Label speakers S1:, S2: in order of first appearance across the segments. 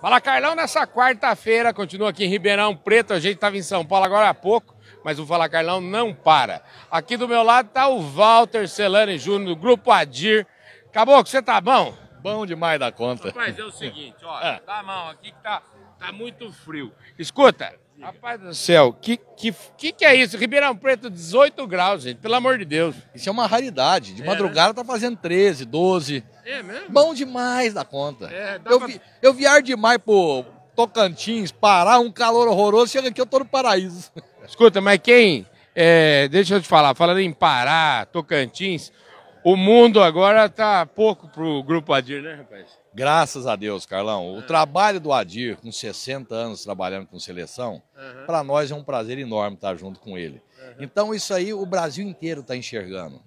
S1: Fala Carlão, nessa quarta-feira, continua aqui em Ribeirão Preto, a gente estava em São Paulo agora há pouco, mas o Fala Carlão não para. Aqui do meu lado está o Walter Celani Júnior, do Grupo Adir. Acabou, você tá bom? Bom demais da conta. Mas é o seguinte, ó, é. dá a mão aqui que tá Tá muito frio. Escuta, rapaz do céu, que, que, que, que é isso? Ribeirão Preto, 18 graus, gente, pelo amor de Deus. Isso é uma
S2: raridade. De é, madrugada né? tá fazendo 13, 12. É mesmo? Bom demais da conta. É, eu, pra... vi, eu viar demais pro Tocantins, Pará, um calor horroroso, chega aqui eu tô no
S1: paraíso. Escuta, mas quem. É, deixa eu te falar, falando em Pará, Tocantins. O mundo agora está pouco para o Grupo Adir, né, rapaz? Graças a
S2: Deus, Carlão. O é. trabalho do Adir, com 60 anos trabalhando com seleção, uhum. para nós é um prazer enorme estar tá junto com ele. Uhum. Então, isso aí o Brasil inteiro está enxergando.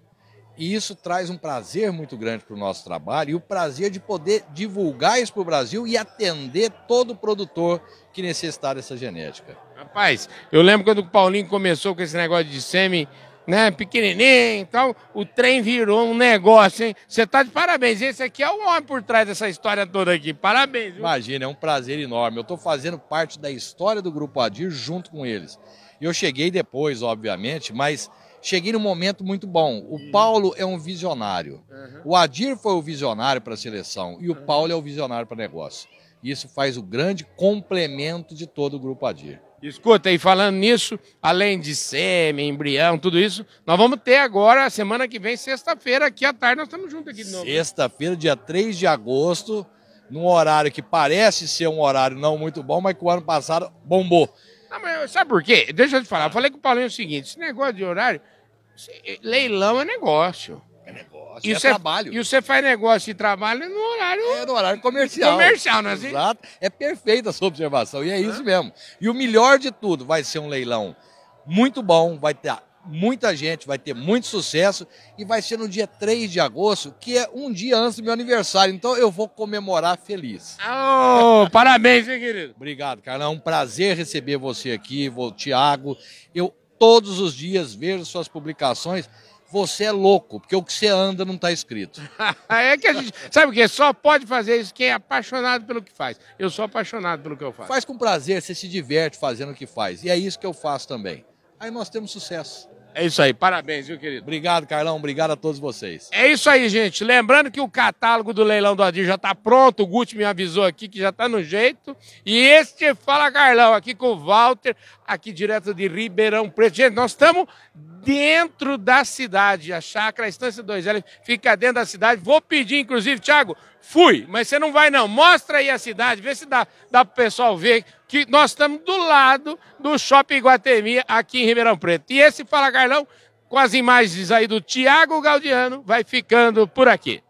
S2: E isso traz um prazer muito grande para o nosso trabalho e o prazer de poder divulgar isso
S1: para o Brasil e atender todo produtor que necessitar dessa genética. Rapaz, eu lembro quando o Paulinho começou com esse negócio de sêmen, né, pequenininho e tal. O trem virou um negócio, hein? Você tá de parabéns. Esse aqui é o homem por trás dessa história toda aqui.
S2: Parabéns. Viu? Imagina, é um prazer enorme. Eu estou fazendo parte da história do Grupo Adir junto com eles. Eu cheguei depois, obviamente, mas cheguei num momento muito bom. O Paulo é um visionário. Uhum. O Adir foi o visionário para a seleção e o Paulo é o visionário para
S1: negócio. Isso faz o grande complemento de todo o Grupo Adir. Escuta, e falando nisso, além de sêmen, embrião, tudo isso, nós vamos ter agora, semana que vem, sexta-feira, aqui à tarde, nós estamos juntos aqui de novo. Né? Sexta-feira, dia 3 de agosto, num
S2: horário que parece ser um horário não muito bom, mas que o ano passado bombou.
S1: Não, ah, mas sabe por quê? Deixa eu te falar, eu falei com o Paulinho o seguinte, esse negócio de horário, leilão é negócio. É negócio, e é, é trabalho. E você faz negócio e trabalho, não horário. É, no horário comercial. Comercial, não é assim? Exato.
S2: É perfeita a sua observação, e é isso mesmo. E o melhor de tudo, vai ser um leilão muito bom, vai ter muita gente, vai ter muito sucesso e vai ser no dia 3 de agosto, que é um dia antes do meu aniversário. Então eu vou comemorar feliz. Oh, parabéns, hein, querido? Obrigado, Carlão. É um prazer receber você aqui, Thiago. Eu todos os dias vejo suas publicações você é louco, porque o que você anda não está escrito.
S1: é que a gente. Sabe o que? Só pode fazer isso quem é apaixonado pelo que faz. Eu sou apaixonado pelo que eu faço. Faz com
S2: prazer, você se diverte fazendo o que
S1: faz. E é isso
S2: que eu faço também.
S1: Aí nós temos sucesso.
S2: É isso aí, parabéns, viu, querido? Obrigado, Carlão, obrigado a todos vocês.
S1: É isso aí, gente. Lembrando que o catálogo do Leilão do Adil já está pronto, o Guti me avisou aqui que já está no jeito. E este Fala Carlão, aqui com o Walter, aqui direto de Ribeirão Preto. Gente, nós estamos dentro da cidade, a chácara, a Estância 2L fica dentro da cidade. Vou pedir, inclusive, Thiago, Fui, mas você não vai não. Mostra aí a cidade, vê se dá, dá para o pessoal ver que nós estamos do lado do Shopping Iguatemi aqui em Ribeirão Preto. E esse Fala Carlão, com as imagens aí do Tiago Galdiano, vai ficando por aqui.